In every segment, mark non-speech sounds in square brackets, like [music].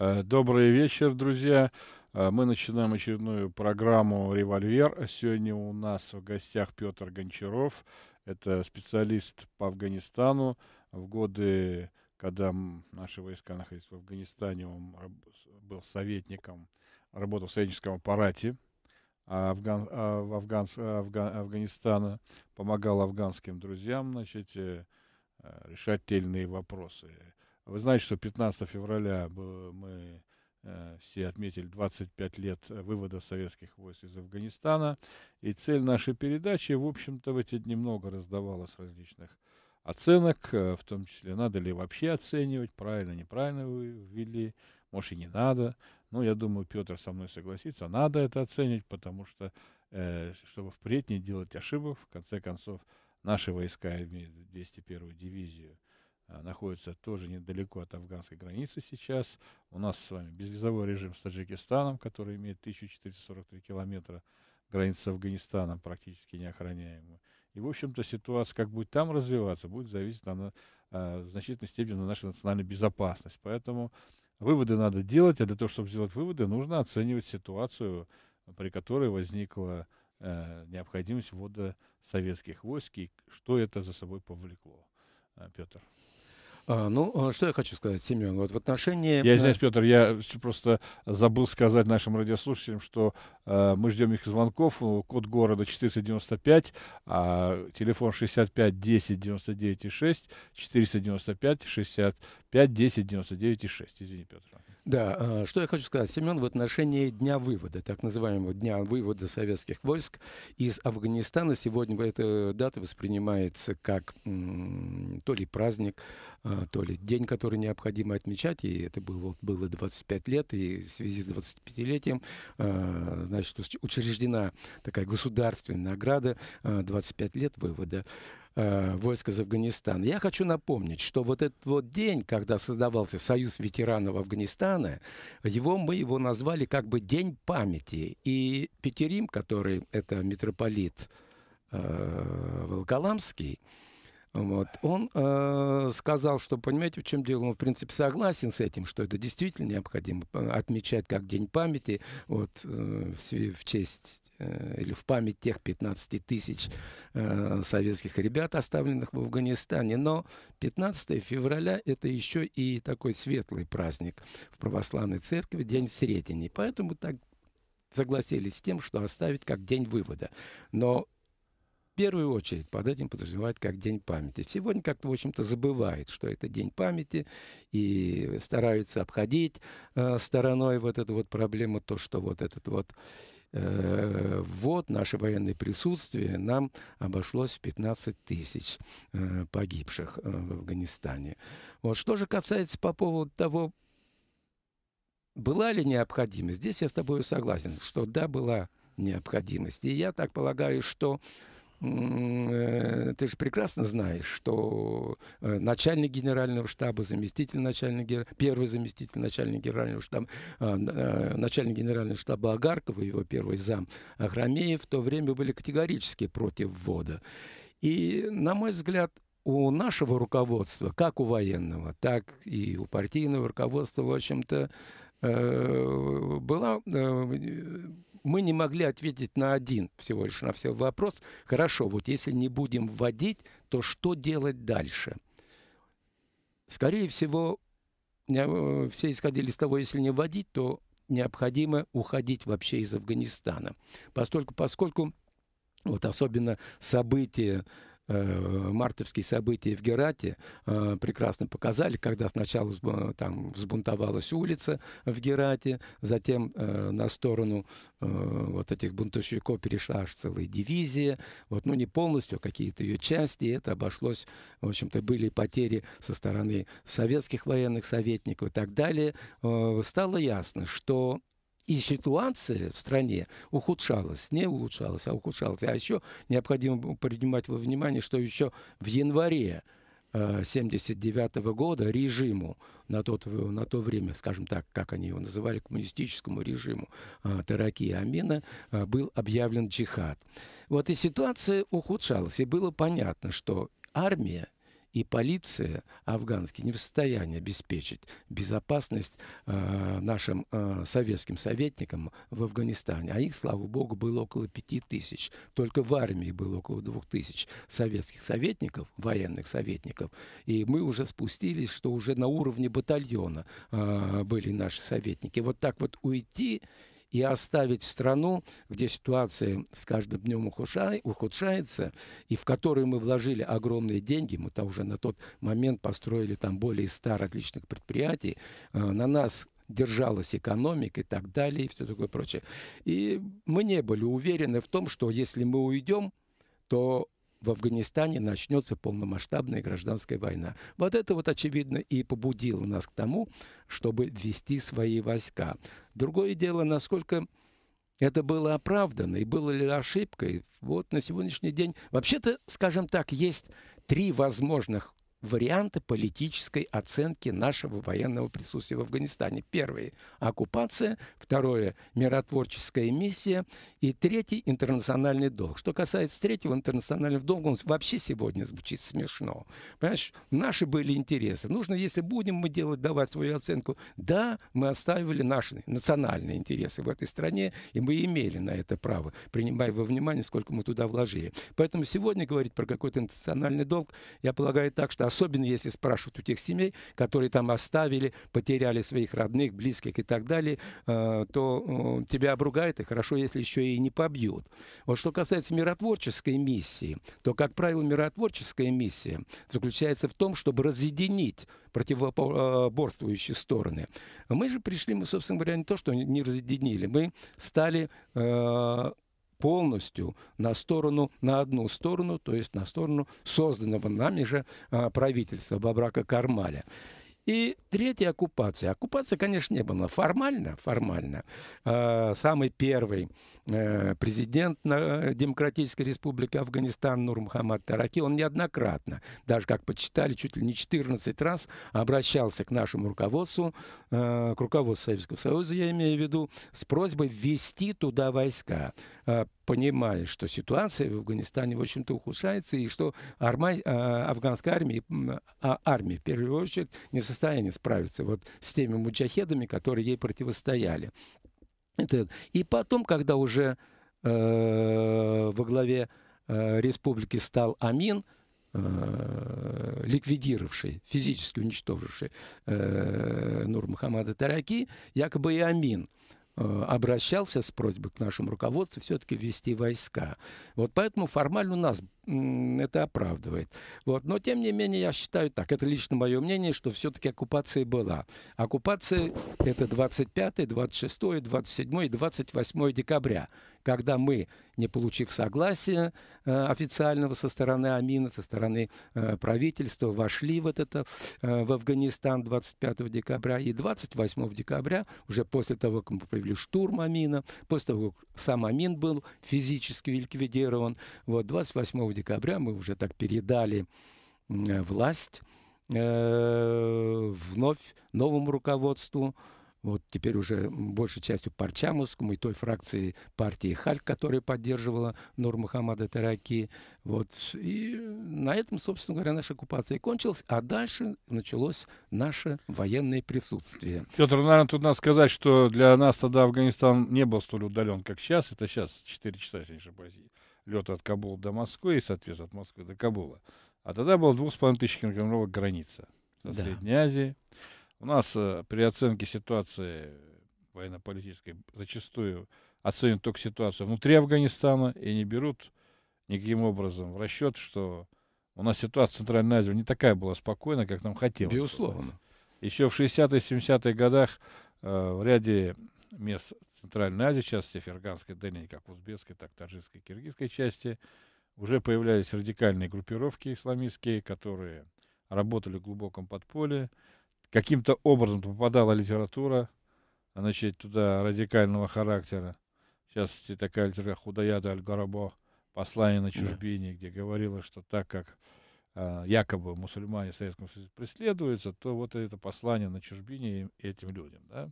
Э, добрый вечер, друзья. Э, мы начинаем очередную программу «Револьвер». Сегодня у нас в гостях Петр Гончаров. Это специалист по Афганистану. В годы, когда наши войска находились в Афганистане, он был советником, работал в советническом аппарате а Афган, а в Афган, Афган, Афганистана, помогал афганским друзьям значит, э, решать тельные вопросы. Вы знаете, что 15 февраля мы э, все отметили 25 лет вывода советских войск из Афганистана. И цель нашей передачи, в общем-то, в эти дни много раздавалось различных оценок, э, в том числе, надо ли вообще оценивать, правильно, неправильно вы ввели, может, и не надо. Но ну, я думаю, Петр со мной согласится, надо это оценить, потому что, э, чтобы впредь не делать ошибок, в конце концов, наши войска имеют 201-ю дивизию – Э, находится тоже недалеко от афганской границы сейчас. У нас с вами безвизовой режим с Таджикистаном, который имеет 1443 километра границы с Афганистаном, практически неохраняемую. И, в общем-то, ситуация, как будет там развиваться, будет зависеть она э, в значительной степени на нашу национальную безопасность. Поэтому выводы надо делать, а для того, чтобы сделать выводы, нужно оценивать ситуацию, при которой возникла э, необходимость ввода советских войск и что это за собой повлекло. Э, Петр. А, ну, а, что я хочу сказать, Семен, вот в отношении... Я э, извиняюсь, Петр, я просто забыл сказать нашим радиослушателям, что э, мы ждем их звонков, э, код города 495, а телефон 65 10 99 6, 495 65 10 99 6. Извини, Петр. Да, а, что я хочу сказать, Семен, в отношении дня вывода, так называемого дня вывода советских войск из Афганистана, сегодня эта дата воспринимается как то ли праздник, а, то ли день, который необходимо отмечать, и это было, было 25 лет, и в связи с 25-летием, а, значит, учреждена такая государственная награда 25 лет вывода э, войск из Афганистана. Я хочу напомнить, что вот этот вот день, когда создавался Союз ветеранов Афганистана, его мы его назвали как бы День памяти. И Петерим, который это митрополит э, Волголамский, вот. Он э, сказал, что, понимаете, в чем дело? Он, в принципе, согласен с этим, что это действительно необходимо э, отмечать как День памяти вот, э, в, честь э, или в память тех 15 тысяч э, советских ребят, оставленных в Афганистане. Но 15 февраля – это еще и такой светлый праздник в православной церкви, День Срединий. Поэтому так согласились с тем, что оставить как день вывода. Но первую очередь под этим подразумевает как День памяти. Сегодня как-то, в общем-то, забывает, что это День памяти, и стараются обходить э, стороной вот эту вот проблему, то, что вот этот вот э, вот наше военное присутствие нам обошлось в 15 тысяч э, погибших э, в Афганистане. Вот. Что же касается по поводу того, была ли необходимость, здесь я с тобой согласен, что да, была необходимость. И я так полагаю, что Э, ты же прекрасно знаешь, что э, начальник генерального штаба, заместитель начальника, первый заместитель начальника генерального штаба, а, э, начальник генерального штаба Агаркова, его первый зам Ахрамеев в то время были категорически против ввода. И, на мой взгляд, у нашего руководства, как у военного, так и у партийного руководства, в общем-то, Э, была э, мы не могли ответить на один всего лишь на все вопрос. Хорошо, вот если не будем вводить, то что делать дальше? Скорее всего, э, все исходили из того, если не вводить, то необходимо уходить вообще из Афганистана. Поскольку, поскольку вот особенно события Э, мартовские события в Герате э, прекрасно показали, когда сначала там взбунтовалась улица в Герате, затем э, на сторону вот этих бунтовщиков перешла аж целая дивизия, вот, ну, не полностью, а какие-то ее части, и это обошлось, в общем-то, были потери со стороны советских военных советников и так далее. Стало ясно, что и ситуация в стране ухудшалась, не улучшалась, а ухудшалась. А еще необходимо принимать во внимание, что еще в январе 1979 э, года режиму на, тот, на то время, скажем так, как они его называли, коммунистическому режиму а, э, Тараки Амина, а, был объявлен джихад. Вот и ситуация ухудшалась, и было понятно, что армия и полиция афганские не в состоянии обеспечить безопасность э, нашим э, советским советникам в Афганистане. А их, слава богу, было около пяти тысяч. Только в армии было около двух тысяч советских советников, военных советников. И мы уже спустились, что уже на уровне батальона э, были наши советники. Вот так вот уйти и оставить страну, где ситуация с каждым днем ухудшается, и в которую мы вложили огромные деньги, мы там уже на тот момент построили там более 100 различных предприятий, э, на нас держалась экономика и так далее, и все такое прочее. И мы не были уверены в том, что если мы уйдем, то в Афганистане начнется полномасштабная гражданская война. Вот это вот, очевидно, и побудило нас к тому, чтобы ввести свои войска. Другое дело, насколько это было оправдано и было ли ошибкой. Вот на сегодняшний день, вообще-то, скажем так, есть три возможных варианты политической оценки нашего военного присутствия в Афганистане. Первый – оккупация, второе – миротворческая миссия и третий – интернациональный долг. Что касается третьего интернационального долга, он вообще сегодня звучит смешно. Понимаешь, наши были интересы. Нужно, если будем мы делать, давать свою оценку, да, мы оставили наши национальные интересы в этой стране, и мы имели на это право, принимая во внимание, сколько мы туда вложили. Поэтому сегодня говорить про какой-то интернациональный долг, я полагаю так, что особенно если спрашивают у тех семей, которые там оставили, потеряли своих родных, близких и так далее, э, то э, тебя обругают, и хорошо, если еще и не побьют. Вот что касается миротворческой миссии, то, как правило, миротворческая миссия заключается в том, чтобы разъединить противоборствующие стороны. Мы же пришли, мы, собственно говоря, не то, что не разъединили, мы стали э, полностью на сторону, на одну сторону, то есть на сторону созданного нами же а, правительства Бабрака Кармаля. И третья оккупация. Оккупация, конечно, не была формально, формально. Э, самый первый э, президент э, Демократической Республики Афганистан Нурмухаммад Тараки, он неоднократно, даже как почитали, чуть ли не 14 раз обращался к нашему руководству, к руководству Советского Союза, я имею в виду, с просьбой ввести туда войска понимает, что ситуация в Афганистане, в общем-то, ухудшается, и что арма... А, афганская армия, а, армия, в первую очередь, не в состоянии справиться вот с теми муджахедами, которые ей противостояли. И потом, когда уже э, во главе э, республики стал Амин, э, ликвидировавший, физически уничтоживший э, Нур Мухаммада Тараки, якобы и Амин – Э, обращался с просьбой к нашему руководству все-таки ввести войска. Вот поэтому формально нас это оправдывает. Вот. Но, тем не менее, я считаю так, это лично мое мнение, что все-таки оккупация была. Оккупация — это 25, 26, 27 и 28 декабря когда мы, не получив согласия э, официального со стороны Амина, со стороны э, правительства, вошли в, этот, э, в Афганистан 25 декабря и 28 декабря, уже после того, как мы провели штурм Амина, после того, как сам Амин был физически ликвидирован, вот 28 декабря мы уже так передали э, власть э, вновь новому руководству вот теперь уже большей частью Парчамовскому и той фракции партии Халь, которая поддерживала Нур Мухаммада Тараки. Вот. И на этом, собственно говоря, наша оккупация и кончилась, а дальше началось наше военное присутствие. Петр, ну, наверное, тут надо сказать, что для нас тогда Афганистан не был столь удален, как сейчас. Это сейчас 4 часа, если не ошибаюсь, Лет от Кабула до Москвы и, соответственно, от Москвы до Кабула. А тогда было 2,5 тысяч километровая граница со да. Средней Азией. У нас э, при оценке ситуации военно-политической зачастую оценивают только ситуацию внутри Афганистана и не берут никаким образом в расчет, что у нас ситуация в Центральной Азии не такая была спокойная, как нам хотелось. Безусловно. Еще в 60-е, 70-е годах э, в ряде мест Центральной Азии, в частности, Ферганской долины, как узбекской, так таджикской, киргизской части, уже появлялись радикальные группировки исламистские, которые работали в глубоком подполье, каким-то образом попадала литература, а, значит, туда радикального характера. Сейчас такая литература Худаяда Аль-Гарабо «Послание на чужбине», где говорилось, что так как а, якобы мусульмане в Советском Союзе преследуются, то вот это послание на чужбине этим людям. Да?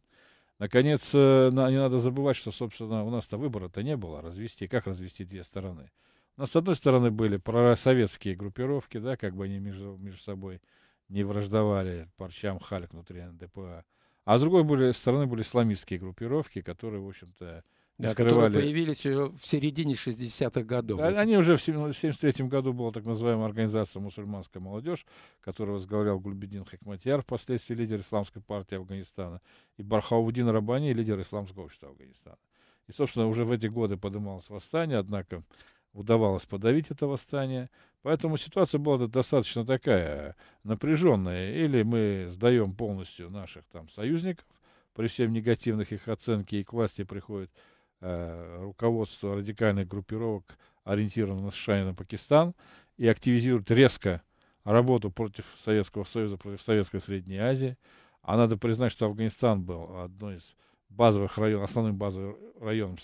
Наконец, э, не надо забывать, что, собственно, у нас-то выбора-то не было развести. Как развести две стороны? У нас, с одной стороны, были про советские группировки, да, как бы они между, между собой не враждовали парчам Хальк внутри НДПА. А с другой были, стороны были исламистские группировки, которые, в общем-то, да, открывали... которые появились в середине 60-х годов. Они уже в 1973 году была так называемая организация «Мусульманская молодежь», которую возглавлял Гульбедин Хикматьяр, впоследствии лидер Исламской партии Афганистана, и Бархаудин Рабани, лидер Исламского общества Афганистана. И, собственно, уже в эти годы поднималось восстание, однако удавалось подавить это восстание. Поэтому ситуация была достаточно такая напряженная. Или мы сдаем полностью наших там союзников, при всем негативных их оценке, и к власти приходит э, руководство радикальных группировок, ориентированных на США и на Пакистан, и активизирует резко работу против Советского Союза, против Советской Средней Азии. А надо признать, что Афганистан был одной из базовых районов, основным базовым районом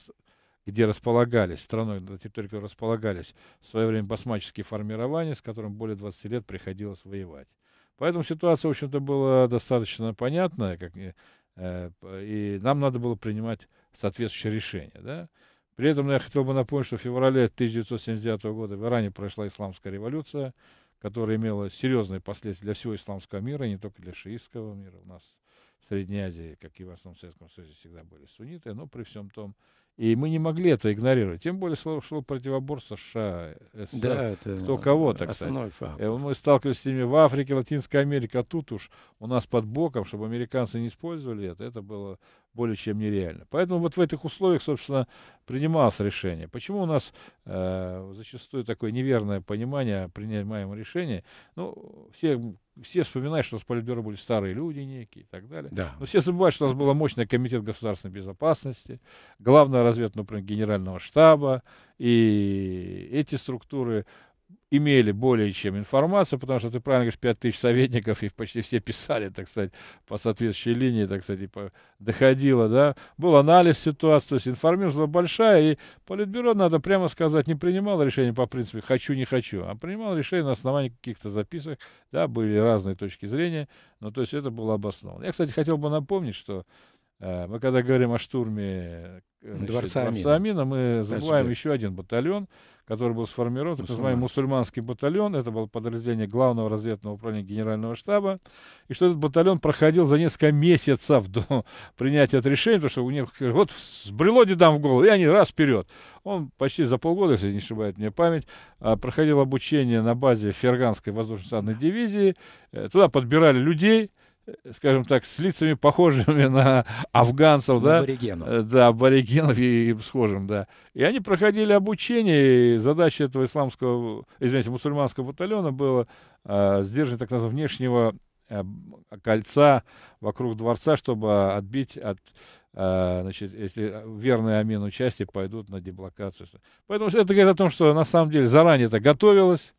где располагались, страной, на территории которой располагались в свое время басмаческие формирования, с которым более 20 лет приходилось воевать. Поэтому ситуация, в общем-то, была достаточно понятная, как, э, э и нам надо было принимать соответствующее решение. Да? При этом ну, я хотел бы напомнить, что в феврале 1979 года в Иране прошла исламская революция, которая имела серьезные последствия для всего исламского мира, не только для шиитского мира. У нас в Средней Азии, как и в основном Советском Союзе, всегда были сунниты, но при всем том, и мы не могли это игнорировать. Тем более шло, шло противоборство США, СССР, да, кто кого, так сказать. Э, мы сталкивались с ними в Африке, Латинской Америке, а тут уж у нас под боком, чтобы американцы не использовали это, это было более чем нереально. Поэтому вот в этих условиях, собственно, принималось решение. Почему у нас э, зачастую такое неверное понимание принимаемого решения? Ну, все все вспоминают, что с Политбюро были старые люди некие и так далее. Да. Но все забывают, что у нас был мощный комитет государственной безопасности, главное разведное управление генерального штаба, и эти структуры имели более чем информацию, потому что ты правильно говоришь, 5 тысяч советников, и почти все писали, так сказать, по соответствующей линии, так сказать, по... доходило, да. Был анализ ситуации, то есть информированность была большая, и Политбюро, надо прямо сказать, не принимало решение по принципу «хочу, не хочу», а принимало решение на основании каких-то записок, да, были разные точки зрения, но то есть это было обосновано. Я, кстати, хотел бы напомнить, что э, мы когда говорим о штурме э, значит, Дворца, Амина. Дворца Амина, мы забываем значит, еще один батальон – который был сформирован, так называемый мусульманский батальон. Это было подразделение Главного разведного управления Генерального штаба. И что этот батальон проходил за несколько месяцев до [laughs] принятия этого решения, потому что у них э, вот сбрело дедам в голову, и они раз вперед. Он почти за полгода, если не ошибает мне память, а, проходил обучение на базе Ферганской воздушно-санной дивизии. Э, туда подбирали людей, Э, скажем так, с лицами похожими на афганцев, на да? Аборигенов. Э, да, аборигенов и, и схожим, да. И они проходили обучение, и задача этого исламского, извините, мусульманского батальона была э, сдерживание так называемого внешнего э, кольца вокруг дворца, чтобы отбить от а, значит, если верные Амину части пойдут на деблокацию. Поэтому это говорит о том, что на самом деле заранее это готовилось,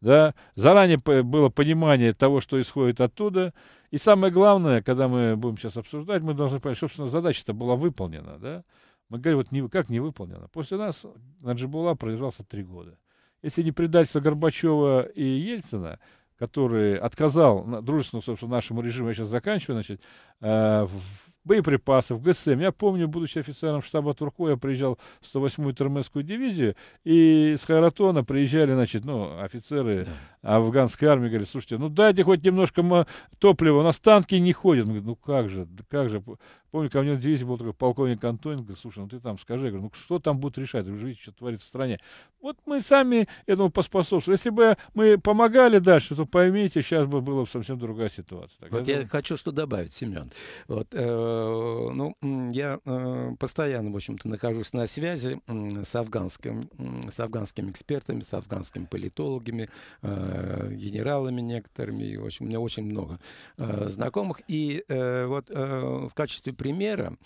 да, заранее было понимание того, что исходит оттуда, и самое главное, когда мы будем сейчас обсуждать, мы должны понять, собственно, задача-то была выполнена, да? Мы говорим, вот не, как не выполнена? После нас Наджибула продержался три года. Если не предательство Горбачева и Ельцина, который отказал дружественно, собственно, нашему режиму, я сейчас заканчиваю, значит, э, в боеприпасов, ГСМ. Я помню, будучи офицером штаба Турко, я приезжал в 108-ю Термесскую дивизию, и с Хайратона приезжали, значит, ну, офицеры да. афганской армии, говорят, слушайте, ну дайте хоть немножко топлива, у нас танки не ходят. Мы говорим, ну как же, как же, Помню, ко мне в дивизии был такой полковник Антонин, говорит, слушай, ну ты там скажи, я говорю, ну что там будут решать, вы же видите, что творится в стране. Вот мы сами этому поспособствовали. Если бы мы помогали дальше, то поймите, сейчас бы была совсем другая ситуация. Так, вот я думаю... хочу что добавить, Семен. Вот, э, ну, я э, постоянно, в общем-то, нахожусь на связи с, афганским, с афганскими экспертами, с афганскими политологами, э, генералами некоторыми. И, в общем, у меня очень много э, знакомых. И э, вот э, в качестве примера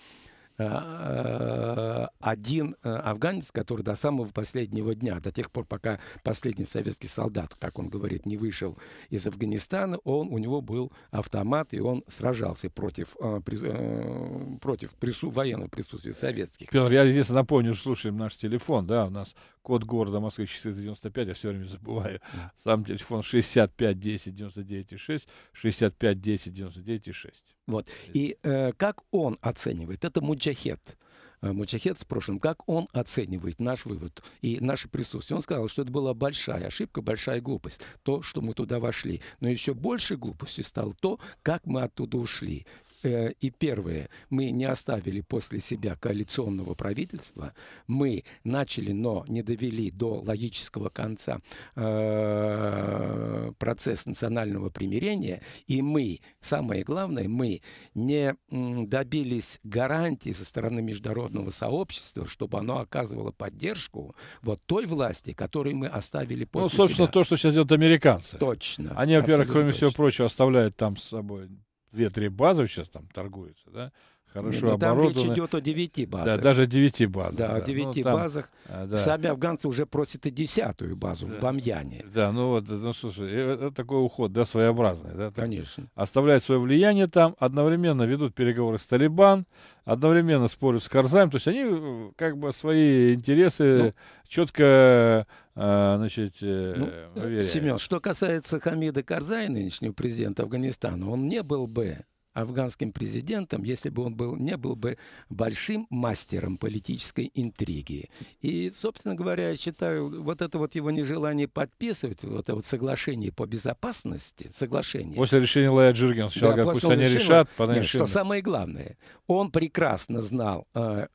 а, один э, афганец, который до самого последнего дня, до тех пор, пока последний советский солдат, как он говорит, не вышел из Афганистана, он, у него был автомат, и он сражался против, э, э, против прису, военного присутствия советских. Петр, я единственное напомню, слушаем наш телефон, да, у нас код города Москвы 495, я все время забываю. Сам телефон 65 10 99 6, 65 10 99 6. Вот. И э, как он оценивает? Это Муджахет. Э, Мучахет с прошлым. как он оценивает наш вывод и наше присутствие. Он сказал, что это была большая ошибка, большая глупость, то, что мы туда вошли. Но еще больше глупостью стало то, как мы оттуда ушли. Э, и первое, мы не оставили после себя коалиционного правительства, мы начали, но не довели до логического конца э, процесс национального примирения, и мы, самое главное, мы не добились гарантии со стороны международного сообщества, чтобы оно оказывало поддержку вот той власти, которую мы оставили ну, после себя. Ну, собственно, то, что сейчас делают американцы. Точно. Они, во-первых, кроме точно. всего прочего, оставляют там с собой две-три базы сейчас там торгуются, да, хорошо Нет, ну, там речь идет о девяти базах. Да, даже девяти базах. Да, да. о 9 ну, там, базах. А, да. Сами афганцы уже просят и десятую базу да. в Бамьяне. Да, ну вот, ну слушай, это э, такой уход, да, своеобразный. Да, Конечно. Оставляют свое влияние там, одновременно ведут переговоры с Талибан, одновременно спорят с Карзаем. То есть они э, как бы свои интересы ну, четко а, значит, э, ну, Семен, что касается Хамида Карзая, нынешнего президента Афганистана, он не был бы афганским президентом, если бы он был, не был бы большим мастером политической интриги. И, собственно говоря, я считаю, вот это вот его нежелание подписывать, вот это вот соглашение по безопасности, соглашение... После решения Лая Джиргена да, пусть они решат, Нет, решили. Что самое главное, он прекрасно знал э,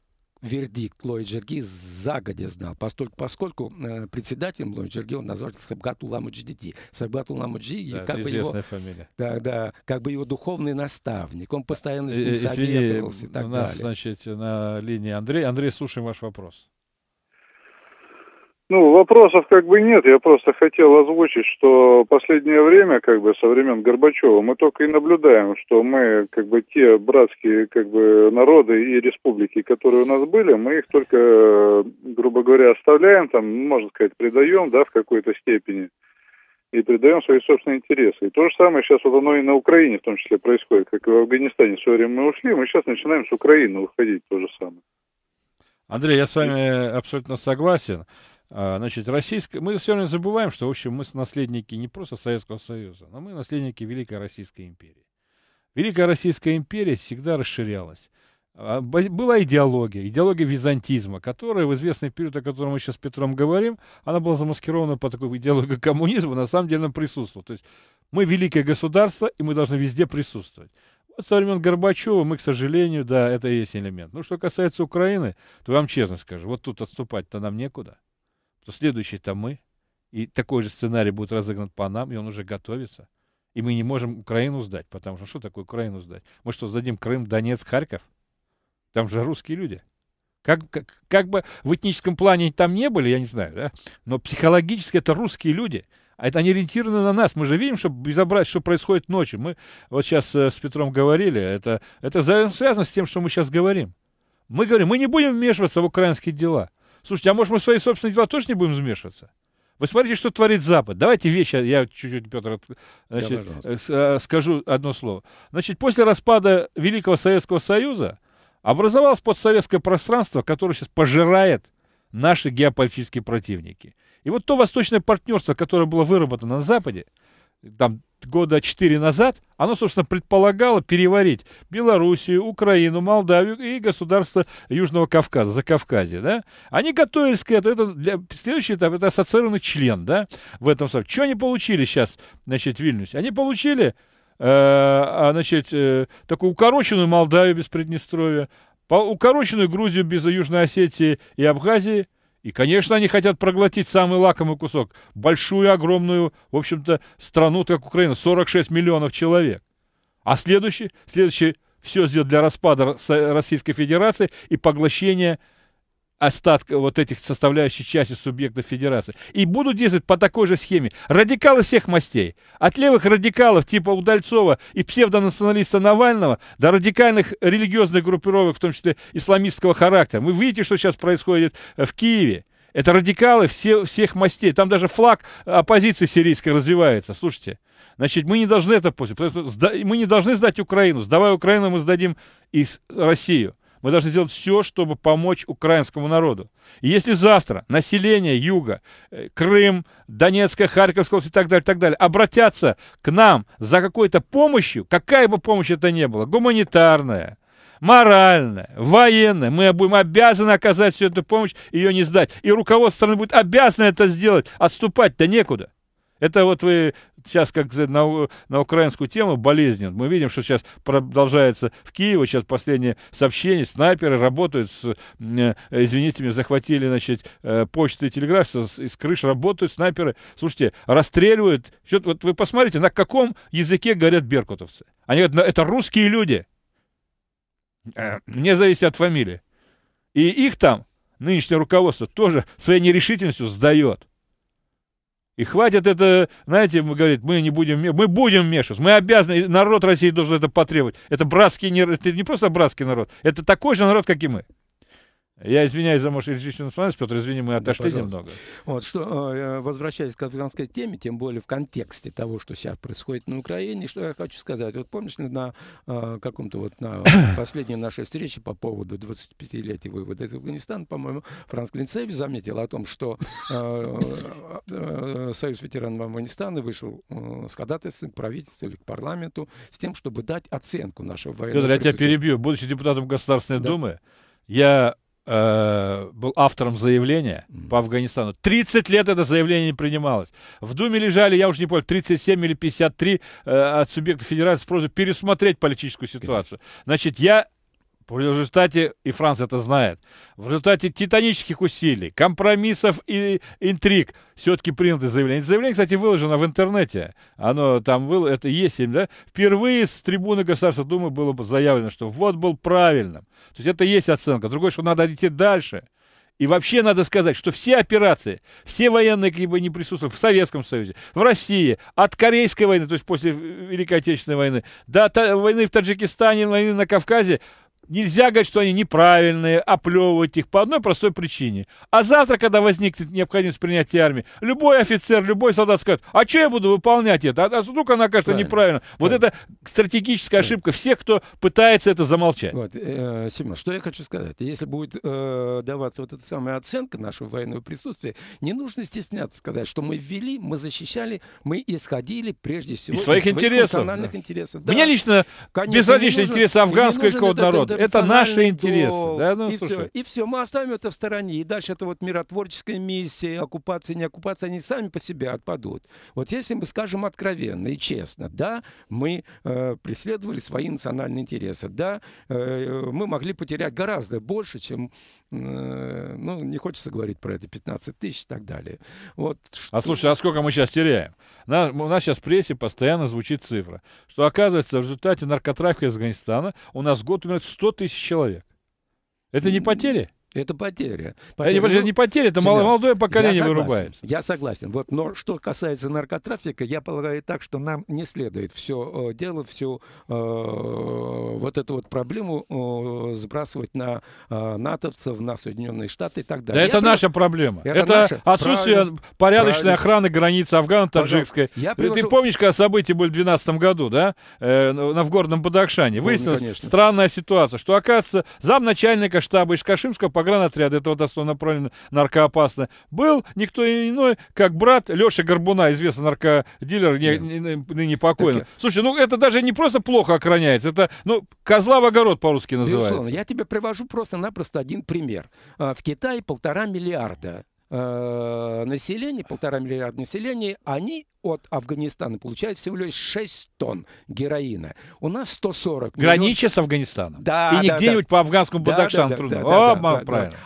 вердикт Ллойд Джерги загодя знал, поскольку, поскольку э, председателем Ллойд Джерги он назвался Сабгатулла Муджидити. Сабгатулла Муджидити, да, как бы его, фамилия. Да, да, как бы его духовный наставник. Он постоянно с ним э, э, советовался и, и так у нас, далее. значит, на линии Андрей. Андрей, слушаем ваш вопрос. Ну, вопросов как бы нет. Я просто хотел озвучить, что последнее время, как бы со времен Горбачева, мы только и наблюдаем, что мы, как бы, те братские, как бы, народы и республики, которые у нас были, мы их только, грубо говоря, оставляем, там, ну, можно сказать, предаем, да, в какой-то степени и предаем свои собственные интересы. И то же самое сейчас вот оно и на Украине в том числе происходит, как и в Афганистане. В время мы ушли, мы сейчас начинаем с Украины уходить то же самое. Андрей, я с вами абсолютно согласен. А, значит, российская... Мы все время забываем, что, в общем, мы наследники не просто Советского Союза, но мы наследники Великой Российской империи. Великая Российская империя всегда расширялась. А, была идеология, идеология византизма, которая в известный период, о котором мы сейчас с Петром говорим, она была замаскирована под такой идеологии коммунизма, на самом деле она присутствовала. То есть мы великое государство, и мы должны везде присутствовать. Вот со времен Горбачева мы, к сожалению, да, это и есть элемент. Ну, что касается Украины, то вам честно скажу, вот тут отступать-то нам некуда что следующие-то мы, и такой же сценарий будет разыгран по нам, и он уже готовится. И мы не можем Украину сдать, потому что ну, что такое Украину сдать? Мы что, сдадим Крым, Донецк, Харьков? Там же русские люди. Как, как, как бы в этническом плане там не были, я не знаю, да? но психологически это русские люди. А это они ориентированы на нас. Мы же видим, что безобразие, что происходит ночью. Мы вот сейчас э, с Петром говорили, это, это связано с тем, что мы сейчас говорим. Мы говорим, мы не будем вмешиваться в украинские дела. Слушайте, а может мы в свои собственные дела тоже не будем вмешиваться? Вы смотрите, что творит Запад. Давайте вещи, я чуть-чуть, Петр, значит, я а, скажу одно слово. Значит, после распада Великого Советского Союза образовалось подсоветское пространство, которое сейчас пожирает наши геополитические противники. И вот то восточное партнерство, которое было выработано на Западе, там, года четыре назад, оно, собственно, предполагало переварить Белоруссию, Украину, Молдавию и государство Южного Кавказа, за Кавказе, да? Они готовились к этому. Это для, следующий этап – это ассоциированный член, да, в этом самом. Что они получили сейчас, значит, в Вильнюсе? Они получили, э, а, значит, э, такую укороченную Молдавию без Приднестровья, укороченную Грузию без Южной Осетии и Абхазии – и, конечно, они хотят проглотить самый лакомый кусок. Большую, огромную, в общем-то, страну, как Украина. 46 миллионов человек. А следующий, следующий все сделать для распада Российской Федерации и поглощения остатка вот этих составляющих части субъекта федерации. И будут действовать по такой же схеме. Радикалы всех мастей. От левых радикалов типа Удальцова и псевдонационалиста Навального до радикальных религиозных группировок, в том числе исламистского характера. Вы видите, что сейчас происходит э, в Киеве. Это радикалы все, всех мастей. Там даже флаг оппозиции сирийской развивается. Слушайте, значит, мы не должны это после. Мы не должны сдать Украину. Сдавая Украину, мы сдадим и Россию. Мы должны сделать все, чтобы помочь украинскому народу. И если завтра население Юга, э, Крым, Донецкая, Харьковская и так далее, так далее, обратятся к нам за какой-то помощью, какая бы помощь это ни была, гуманитарная, моральная, военная, мы будем обязаны оказать всю эту помощь, ее не сдать. И руководство страны будет обязано это сделать, отступать-то некуда. Это вот вы сейчас как на, на украинскую тему болезнен. Мы видим, что сейчас продолжается в Киеве, сейчас последнее сообщение, снайперы работают, с, э, извините меня, захватили, значит, э, почты и телеграф, с, из крыш работают снайперы. Слушайте, расстреливают. Вот вы посмотрите, на каком языке говорят беркутовцы. Они говорят, это русские люди. Э, Не зависит от фамилии. И их там нынешнее руководство тоже своей нерешительностью сдает. И хватит это, знаете, мы говорит, мы не будем, мы будем вмешиваться, мы обязаны, народ России должен это потребовать. Это братский, это не просто братский народ, это такой же народ, как и мы. Я извиняюсь за Мошу Ильичевичу Национальность, Петр, извини, мы отошли да, немного. Вот, что, э, возвращаясь к афганской теме, тем более в контексте того, что сейчас происходит на Украине, что я хочу сказать. Вот помнишь, на э, каком-то вот на [coughs] последней нашей встрече по поводу 25-летия вывода из Афганистана, по-моему, Франц Клинцеви заметил о том, что э, Союз ветеранов Афганистана вышел с ходатайством к правительству или к парламенту с тем, чтобы дать оценку нашего военного Петр, я тебя перебью. Будучи депутатом Государственной да. Думы, я Э, был автором заявления по Афганистану. 30 лет это заявление не принималось. В Думе лежали, я уже не помню, 37 или 53 э, от субъекта федерации с просьбой пересмотреть политическую ситуацию. Значит, я в результате, и Франция это знает, в результате титанических усилий, компромиссов и интриг все-таки принято заявление. Это заявление, кстати, выложено в интернете. Оно там было, это есть, да? Впервые с трибуны государства Думы было заявлено, что вот был правильным. То есть это есть оценка. Другое, что надо идти дальше. И вообще надо сказать, что все операции, все военные, какие бы ни присутствовали, в Советском Союзе, в России, от Корейской войны, то есть после Великой Отечественной войны, до войны в Таджикистане, войны на Кавказе, Нельзя говорить, что они неправильные, оплевывать их по одной простой причине. А завтра, когда возникнет необходимость принятия армии, любой офицер, любой солдат скажет, а что я буду выполнять это? А, а вдруг она кажется неправильно? Вот это стратегическая ошибка всех, кто пытается это замолчать. Вот, э, Семен, что я хочу сказать. Если будет э, даваться вот эта самая оценка нашего военного присутствия, не нужно стесняться сказать, что мы ввели, мы защищали, мы исходили прежде всего из своих, интересов. Да. Меня лично Конечно, безразлично интересы афганского народа это наши интересы. Долг, да? ну, и, слушай. все, и все, мы оставим это в стороне. И дальше это вот миротворческая миссия, оккупация, не оккупация, они сами по себе отпадут. Вот если мы скажем откровенно и честно, да, мы э, преследовали свои национальные интересы, да, э, мы могли потерять гораздо больше, чем, э, ну, не хочется говорить про это, 15 тысяч и так далее. Вот, а что... А слушай, а сколько мы сейчас теряем? На, у нас сейчас в прессе постоянно звучит цифра, что оказывается в результате наркотрафика из Афганистана у нас год умирает 100 тысяч человек. Это не потери? Это потеря. А ну, потеря. Это не потеря, это Семен, молодое поколение я вырубает. Я согласен. Вот, но что касается наркотрафика, я полагаю так, что нам не следует все э, дело, всю э, вот эту вот проблему э, сбрасывать на э, натовцев, на Соединенные Штаты и так далее. Да я это наша проблема. Это, это наша. отсутствие правильно, порядочной правильно. охраны границы Афгана-Таджикской. Привожу... Ты помнишь, когда события были в 2012 году, да, э, в горном Бадакшане? Выяснилась Помню, странная ситуация, что, оказывается, замначальника штаба Ишкашимского погранотряда, этого дословно правильно, наркоопасно, был никто иной, как брат Леши Горбуна, известный наркодилер, не, не, ныне покойный. Так, Слушай, ну это даже не просто плохо охраняется, это, ну, козла в огород по-русски называется. Безусловно, я тебе привожу просто-напросто один пример. А, в Китае полтора миллиарда э, населения, полтора миллиарда населения, они от Афганистана получают всего лишь 6 тонн героина. У нас 140 Гранича миллион... с Афганистаном. Да, И да, не где-нибудь да. по афганскому да, Бадакшану трудно.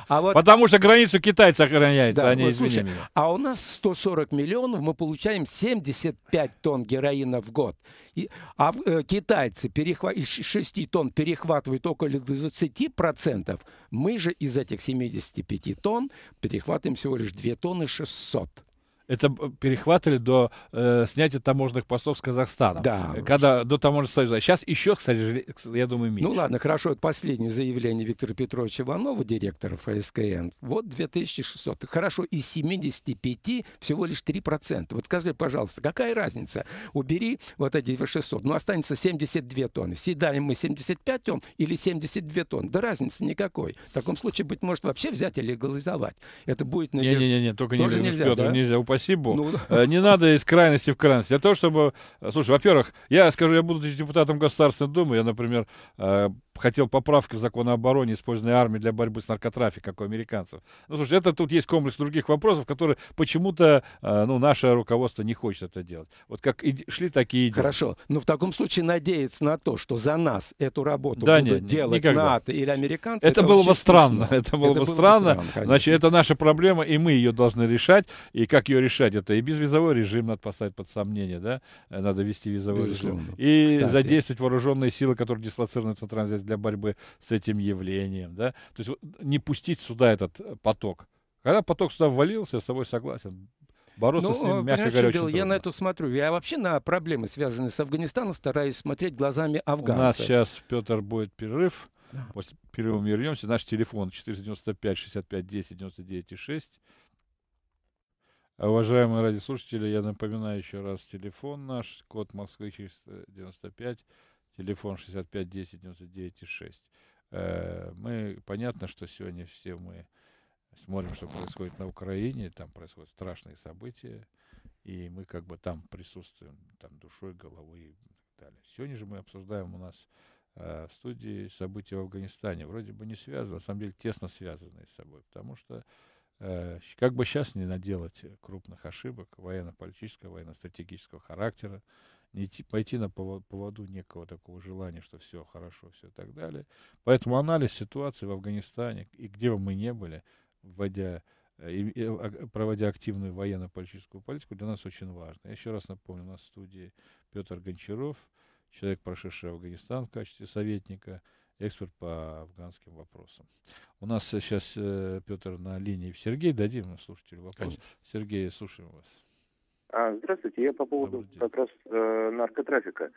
А Потому что границу китайцы охраняют, да, они, а вот, извини слушай, А у нас 140 миллионов, мы получаем 75 тонн героина в год. И, а э, китайцы перехва... из 6 тонн перехватывают около 20%, мы же из этих 75 тонн перехватываем всего всего лишь 2 тонны 600 это перехватывали до э, снятия таможенных постов с Казахстаном. Да. Э, когда до таможенного союза. Сейчас а еще, кстати, я думаю, меньше. Ну ладно, хорошо. Вот последнее заявление Виктора Петровича Иванова, директора ФСКН. Вот 2600. Хорошо, из 75 всего лишь 3%. Вот скажи, пожалуйста, какая разница? Убери вот эти 600. Ну, останется 72 тонны. Съедаем мы 75 тонн или 72 тонны. Да разницы никакой. В таком случае, быть может, вообще взять и легализовать. Это будет... Не-не-не, только Тоже нельзя, нельзя, Петр, да? нельзя спасибо. Ну, да. Э, не надо из крайности в крайность. Для того, чтобы... Э, слушай, во-первых, я скажу, я буду депутатом Государственной Думы. Я, например, э, хотел поправки в закон о обороне, использованной армии для борьбы с наркотрафиком, как у американцев. Ну, слушай, это тут есть комплекс других вопросов, которые почему-то, э, ну, наше руководство не хочет это делать. Вот как и шли, такие идеи Хорошо. Но в таком случае надеяться на то, что за нас эту работу да, будут нет, делать никогда. НАТО или американцы... Это, это было бы странно. Смешно. Это было это бы было странно. странно Значит, это наша проблема, и мы ее должны решать. И как ее решать? Это и безвизовой режим надо поставить под сомнение, да? Э, надо вести визовой Безусловно. режим. И Кстати. задействовать вооруженные силы, которые дислоцированы в Центральной есть для борьбы с этим явлением, да, то есть не пустить сюда этот э, поток. Когда поток сюда ввалился, я с собой согласен, Бороться ну, с ним, э, мягко говоря, дело, Я на это смотрю. Я вообще на проблемы, связанные с Афганистаном, стараюсь смотреть глазами афганца. У нас сейчас, Петр, будет перерыв. Да. После перерыва мы вернемся. Наш телефон 495-65-10-99-6. Уважаемые радиослушатели, я напоминаю еще раз телефон наш, код Москвы 495 телефон 65 10 99 6. Мы, понятно, что сегодня все мы смотрим, что происходит на Украине, там происходят страшные события, и мы как бы там присутствуем, там душой, головой и так далее. Сегодня же мы обсуждаем у нас э, в студии события в Афганистане. Вроде бы не связаны, на самом деле тесно связаны с собой, потому что э, как бы сейчас не наделать крупных ошибок военно-политического, военно-стратегического характера, идти, пойти на поводу некого такого желания, что все хорошо, все и так далее. Поэтому анализ ситуации в Афганистане, и где бы мы ни были, вводя э, и, и, а, проводя активную военно-политическую политику, для нас очень важно. Я еще раз напомню, у нас в студии Петр Гончаров, человек, прошедший Афганистан в качестве советника, эксперт по афганским вопросам. У нас сейчас э, э Петр на линии. Сергей, дадим слушателю вопрос. Конечно. Сергей, слушаем вас. А, здравствуйте, я по поводу как раз э, наркотрафика.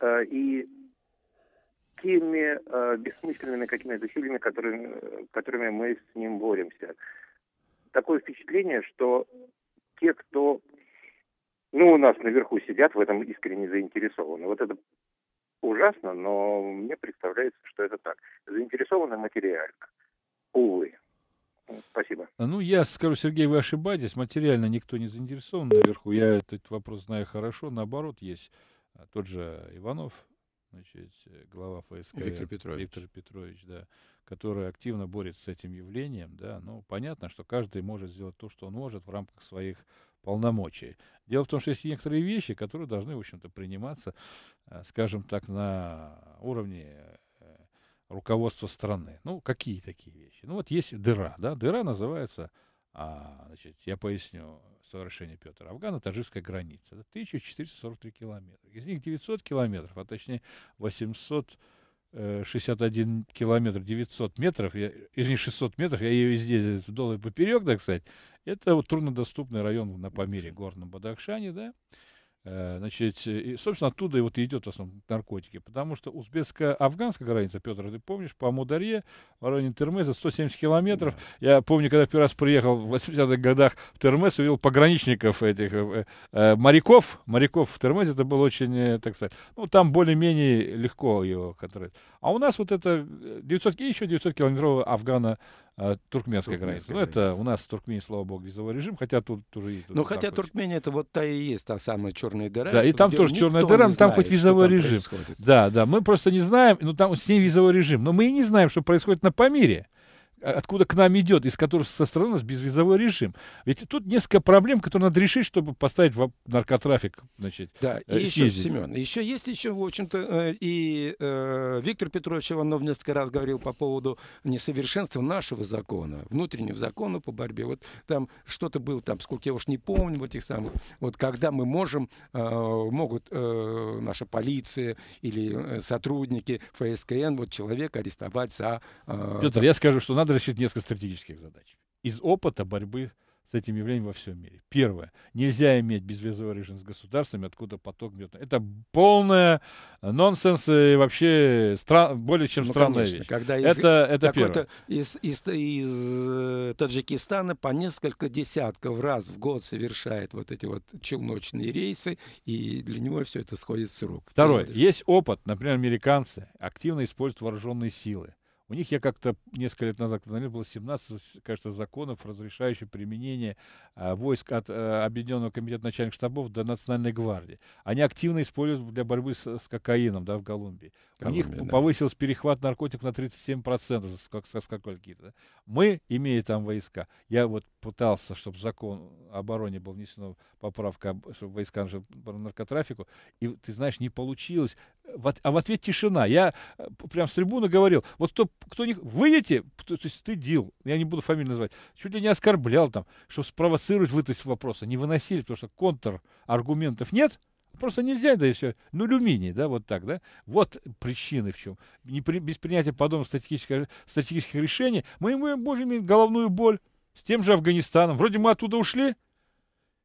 Э, и теми э, бессмысленными какими-то усилиями, которыми, которыми мы с ним боремся. Такое впечатление, что те, кто ну, у нас наверху сидят, в этом искренне заинтересованы. Вот это ужасно, но мне представляется, что это так. Заинтересованы материально. Увы. Спасибо. А, ну, я скажу, Сергей, вы ошибаетесь. Материально никто не заинтересован наверху. Я этот вопрос знаю хорошо. Наоборот, есть а, тот же Иванов, значит, глава ФСК. Виктор Петрович. Виктор Петрович, да, который активно борется с этим явлением, да. Ну, понятно, что каждый может сделать то, что он может в рамках своих полномочий. Дело в том, что есть некоторые вещи, которые должны, в общем-то, приниматься, а, скажем так, на уровне руководство страны. Ну, какие такие вещи? Ну, вот есть дыра, да, дыра называется, а, значит, я поясню, совершение Петра Афгана, таджикская граница. Это 1443 километра. Из них 900 километров, а точнее 800 61 э, километр 900 метров, я, из них 600 метров, я ее здесь вдоль и поперек, так сказать, это вот труднодоступный район на Памире, горном Бадахшане, да, Э, значит, и, собственно, оттуда и вот идет в основном наркотики. Потому что узбекско афганская граница, Петр, ты помнишь, по Амударье, в районе Термеза, 170 километров. Да. Я помню, когда первый раз приехал в 80-х годах в Термез, увидел пограничников этих э, э, э моряков. Моряков в Термезе это было очень, э, так сказать, ну, там более-менее легко его контролировать. А у нас вот это 900, э, и еще 900 километров Афгана а, туркменской границы. Ну, это у нас в Туркмении, слава богу, визовой режим, хотя тут тоже... Ну, хотя хоть... Туркмения, это вот та и есть та самая черная дыра. Да, и там тоже черная дыра, но там хоть визовой режим. Да, да, мы просто не знаем, ну, там с ней визовой режим, но мы и не знаем, что происходит на Памире. А, откуда к нам идет, из которых со стороны у нас безвизовой режим. Ведь тут несколько проблем, которые надо решить, чтобы поставить в наркотрафик. Значит, да, э, и еще, Семен, еще есть еще, в общем-то, э, и э, Виктор Петрович Иванов несколько раз говорил по поводу несовершенства нашего закона, внутреннего закона по борьбе. Вот там что-то было, там, сколько я уж не помню, вот этих самых, вот когда мы можем, э, могут э, наша полиция или э, сотрудники ФСКН, вот человека арестовать за... Э, Петр, там... я скажу, что надо надо решить несколько стратегических задач из опыта борьбы с этим явлением во всем мире. Первое. Нельзя иметь безвизовый режим с государствами, откуда поток бьет. Это полная нонсенс и вообще стра... более чем ну, странная конечно, вещь. Когда из... Это, это первое. Из, из, из э, Таджикистана по несколько десятков раз в год совершает вот эти вот челночные рейсы, и для него все это сходит с рук. Второе. Есть опыт, например, американцы активно используют вооруженные силы у них я как-то несколько лет назад, наверное, было 17, кажется, законов, разрешающих применение э, войск от э, Объединенного комитета начальных штабов до Национальной гвардии. Они активно используют для борьбы с, с кокаином да, в Колумбии. У них да. повысился перехват наркотиков на 37%, как, как какие-то. Мы, имея там войска, я вот пытался, чтобы закон о обороне был внесена поправка, чтобы войска по наркотрафику, и, ты знаешь, не получилось. а в ответ тишина. Я э, прям с трибуны говорил, вот кто, кто не... выйдите, то, то есть стыдил, я не буду фамилию называть, чуть ли не оскорблял там, чтобы спровоцировать вытащить вопроса не выносили, потому что контр аргументов нет, Просто нельзя, да и все. Ну, алюминий, да, вот так, да. Вот причины в чем. Не при, без принятия подобных стратегических, стратегических решений мы имеем, боже имеем головную боль с тем же Афганистаном. Вроде мы оттуда ушли.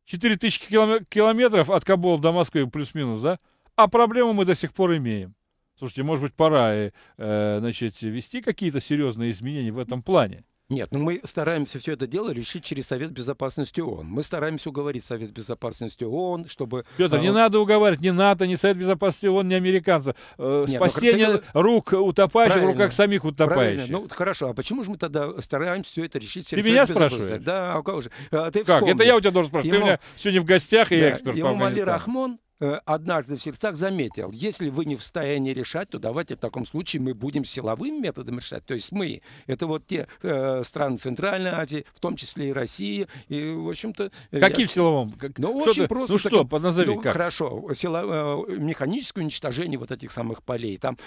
4000 километров от Кабула до Москвы плюс-минус, да. А проблему мы до сих пор имеем. Слушайте, может быть, пора э, значит, вести какие-то серьезные изменения в этом плане. Нет, ну мы стараемся все это дело решить через Совет Безопасности ООН. Мы стараемся уговорить Совет Безопасности ООН, чтобы... Петр, а, э, не надо уговаривать ни НАТО, ни Совет Безопасности ООН, ни американцев. Э, нет, ну, спасение ты... рук утопающих правильно, в руках самих утопающих. Правильно. Ну, хорошо, а почему же мы тогда стараемся все это решить через Ты меня спрашиваешь? Да, а кого же? А, ты вспомни. как? Это я у тебя должен спрашивать. Ему... Ты у меня сегодня в гостях, и да, эксперт ему по Рахмон Э, однажды в сердцах заметил, если вы не в состоянии решать, то давайте в таком случае мы будем силовым методом решать. То есть мы, это вот те э, страны Центральной Азии, в том числе и Россия, и, в общем-то... Э, каким я... силовым? Как... Ну, очень ну что просто. Ну, таким, что, назови, ну, как? Хорошо, сила... Э, механическое уничтожение вот этих самых полей. Там,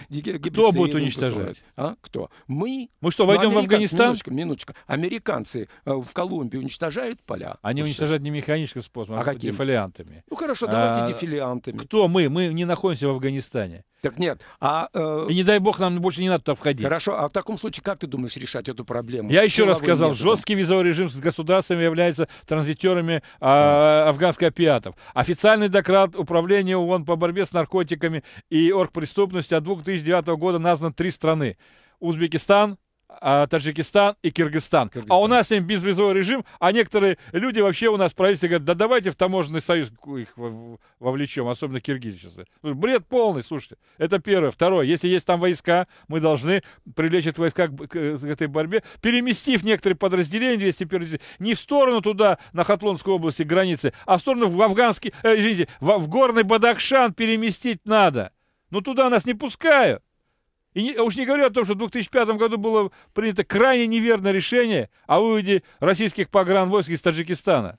Кто будет уничтожать? А? Кто? Мы. Мы что, войдем ну, в Афганистан? Минуточка, минуточка. Американцы э, в Колумбии уничтожают поля. Они уничтожают не механическим способом, а, а дефолиантами. Ну, хорошо, давайте а, дефолианты вариантами. Кто мы? Мы не находимся в Афганистане. Так нет, а... Э... И не дай бог, нам больше не надо туда входить. Хорошо, а в таком случае как ты думаешь решать эту проблему? Я еще раз сказал, жесткий визовый режим с государствами является транзитерами э, mm. афганских опиатов. Официальный доклад Управления ООН по борьбе с наркотиками и оргпреступностью от 2009 года назван три страны. Узбекистан, а, Таджикистан и Кыргызстан. А у нас с ним безвизовый режим, а некоторые люди вообще у нас правительство говорят, да давайте в таможенный союз их вовлечем, особенно Киргизии сейчас. Ну, бред полный, слушайте. Это первое. Второе, если есть там войска, мы должны привлечь эти войска к, к, этой борьбе, переместив некоторые подразделения 250, не в сторону туда, на Хатлонской области границы, а в сторону в афганский, э, извините, в, в горный Бадакшан переместить надо. Но ну, туда нас не пускают. И уж не говорю о том, что в 2005 году было принято крайне неверное решение о выводе российских погранвойск из Таджикистана.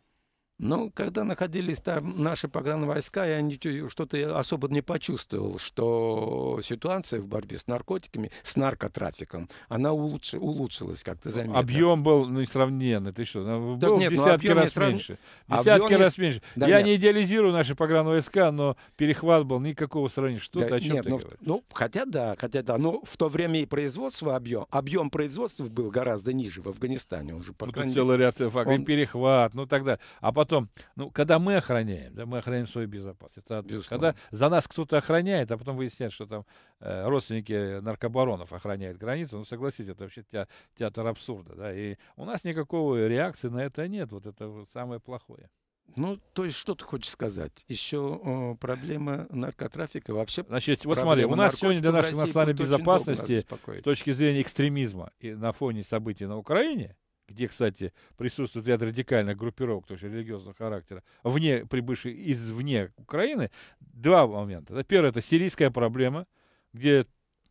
Но когда находились там наши пограничные войска, я ничего, что-то особо не почувствовал, что ситуация в борьбе с наркотиками, с наркотрафиком, она улучш... улучшилась как ты заметил. Объем был ну, несравненный. Ты что? Ну, был так нет, ну, в десятки раз срав... меньше. Десятки объем раз меньше. я нет. не идеализирую наши пограничные войска, но перехват был никакого сравнения. Что да, ты, о чем нет, ты ну, говоришь? Ну, хотя да, хотя да. Но в то время и производство объем, объем производства был гораздо ниже в Афганистане. Он же, по ну, крайней... целый ряд э, фактов. Он... перехват, ну тогда. А потом что, ну, когда мы охраняем, да, мы охраняем свою безопасность. Это Безусловно. когда за нас кто-то охраняет, а потом выясняет, что там э, родственники э, наркобаронов охраняют границу, ну, согласитесь, это вообще те, театр абсурда, да, и у нас никакой реакции на это нет, вот это вот самое плохое. Ну, то есть, что ты хочешь сказать? Еще о, э, проблема наркотрафика вообще... Значит, вот смотри, у нас сегодня для нашей национальной безопасности с точки зрения экстремизма и на фоне событий на Украине, где, кстати, присутствует ряд радикальных группировок, то есть религиозного характера, вне, прибывших извне Украины, два момента. Первое – это сирийская проблема, где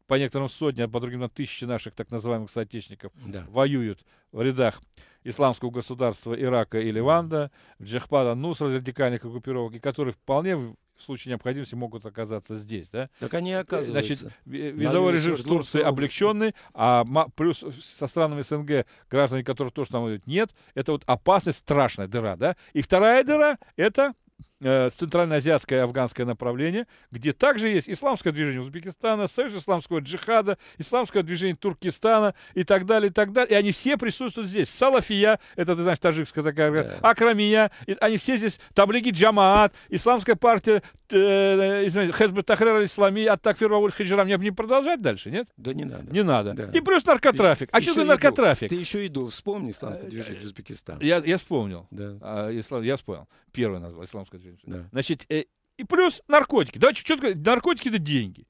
по некоторым сотням, а по другим на тысячи наших так называемых соотечественников да. воюют в рядах исламского государства Ирака и Ливанда, Джихпада Нусра, радикальных группировок, и которые вполне в случае необходимости могут оказаться здесь, да? Так они э, оказываются. Значит, визовой режим с Турцией облегченный, а плюс со странами СНГ, граждане которых тоже там идут, нет, это вот опасность, страшная дыра, да? И вторая дыра — это Э, центральноазиатское афганское направление, где также есть исламское движение Узбекистана, союз исламского джихада, исламское движение Туркестана и так далее, и так далее. И они все присутствуют здесь. Салафия, это, ты знаешь, таджикская такая, да. Э, Акрамия, и, они все здесь, таблиги Джамаат, исламская партия, э, э извините, Хезбет Тахрер Ислами, Аттак Фирвауль Хиджара. Мне не продолжать дальше, нет? Да не надо. Не надо. Да. И плюс наркотрафик. Ты, а что за наркотрафик? Ты еще иду. Вспомни исламское движение Узбекистана. Я, я вспомнил. Да. А, ислам, я вспомнил. Первое название исламское движение. Да. Значит, э, и плюс наркотики. Давайте четко, наркотики это деньги.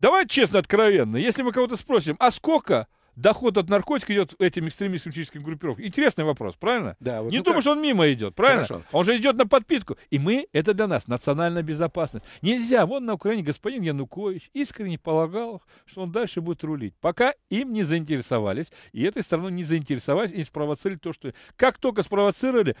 Давай честно, откровенно, если мы кого-то спросим, а сколько доход от наркотика идет этим экстремистским чеческим группировкам? Интересный вопрос, правильно? Да. Вот, Не ну думаю, как? он мимо идет, правильно? Хорошо. Он же идет на подпитку. И мы, это для нас национальная безопасность. Нельзя. Вон на Украине господин Янукович искренне полагал, что он дальше будет рулить. Пока им не заинтересовались, и этой страной не заинтересовались, и не спровоцировали то, что... Как только спровоцировали,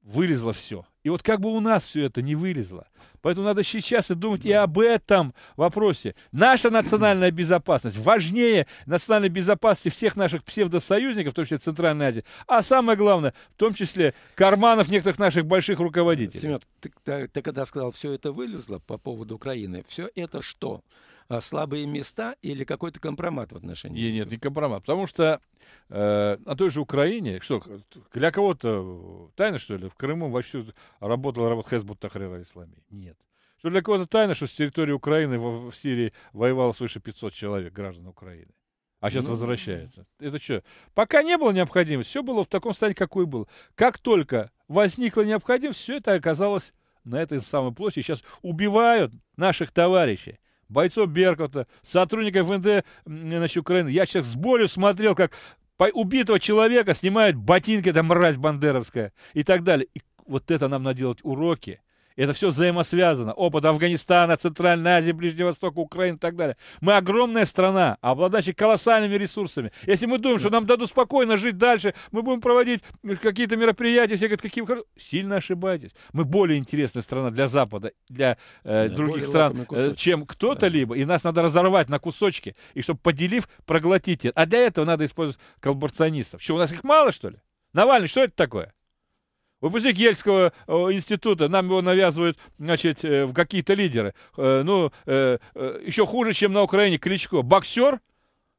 вылезло все. И вот как бы у нас все это не вылезло. Поэтому надо сейчас и думать да. и об этом вопросе. Наша национальная безопасность важнее национальной безопасности всех наших псевдосоюзников, в том числе Центральной Азии, а самое главное, в том числе карманов некоторых наших больших руководителей. Семен, ты, ты, ты когда сказал, все это вылезло по поводу Украины, все это что? А, слабые места или какой-то компромат в отношении? Нет, нет, не компромат. Потому что э, на той же Украине, что, для кого-то тайна, что ли, в Крыму вообще работала работа Хезбут Тахрира Ислами? Нет. Что для кого-то тайна, что с территории Украины в, в Сирии воевало свыше 500 человек, граждан Украины а сейчас ну, возвращается. Это что? Пока не было необходимости, все было в таком состоянии, какой был. Как только возникла необходимость, все это оказалось на этой самой площади. Сейчас убивают наших товарищей бойцов Беркута, сотрудников НД значит, Украины. Я сейчас с болью смотрел, как убитого человека снимают ботинки, эта мразь бандеровская и так далее. И вот это нам надо делать уроки. Это все взаимосвязано. Опыт Афганистана, Центральной Азии, Ближнего Востока, Украины и так далее. Мы огромная страна, обладающая колоссальными ресурсами. Если мы думаем, что нам дадут спокойно жить дальше, мы будем проводить э, какие-то мероприятия, все говорят, какие Сильно ошибаетесь. Мы более интересная страна для Запада, для э, да, других стран, э, чем кто-то да. либо. И нас надо разорвать на кусочки, и чтобы поделив, проглотить это. А для этого надо использовать коллаборационистов. Что, у нас их мало, что ли? Навальный, что это такое? Выпускник Ельского э, института, нам его навязывают, значит, э, в какие-то лидеры. Э, ну, еще хуже, чем на Украине Кличко. Боксер –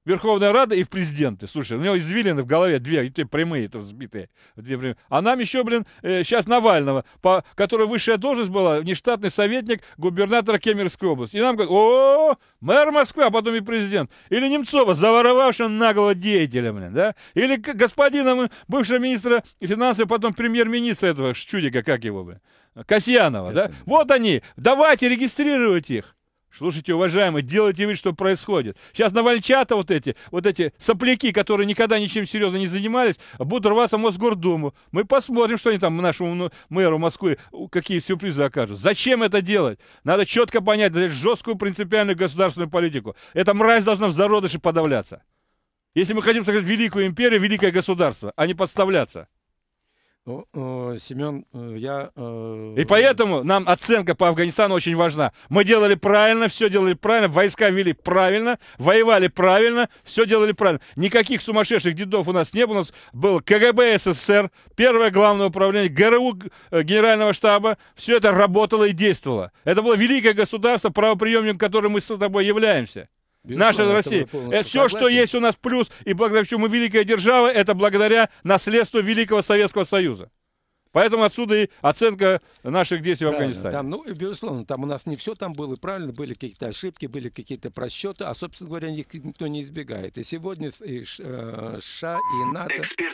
Верховная Рада и в президенты. Слушай, у него извилины в голове две, и эти прямые, это взбитые. Две прямые. А нам еще, блин, э, сейчас Навального, по, которой высшая должность была, нештатный советник губернатора Кемеровской области. И нам говорят, о, -о, -о мэр Москвы, а потом и президент. Или Немцова, заворовавшего наглого деятеля, блин, да? Или господина бывшего министра финансов, потом премьер-министра этого чудика, как его, блин, Касьянова, да? Вот они, давайте регистрировать их. Слушайте, уважаемые, делайте вид, что происходит. Сейчас навальчата вот эти, вот эти сопляки, которые никогда ничем серьезно не занимались, будут рваться в Мосгордуму. Мы посмотрим, что они там нашему мэру Москвы, какие сюрпризы окажут. Зачем это делать? Надо четко понять, жесткую принципиальную государственную политику. Эта мразь должна в зародыше подавляться. Если мы хотим сохранить великую империю, великое государство, а не подставляться. Ну, э, Семен, э, я... Э, и поэтому нам оценка по Афганистану очень важна. Мы делали правильно, все делали правильно, войска вели правильно, воевали правильно, все делали правильно. Никаких сумасшедших дедов у нас не было. У нас был КГБ СССР, первое главное управление, ГРУ Генерального штаба. Все это работало и действовало. Это было великое государство, правоприемником которым мы с тобой являемся. Безусловно, наша Россия. Это э, все, что есть у нас плюс, и благодаря чему мы великая держава, это благодаря наследству Великого Советского Союза. Поэтому отсюда и оценка наших действий правильно, в Афганистане. Там, ну, безусловно, там у нас не все там было правильно, были какие-то ошибки, были какие-то просчеты, а, собственно говоря, их никто не избегает. И сегодня и США, э, и НАТО...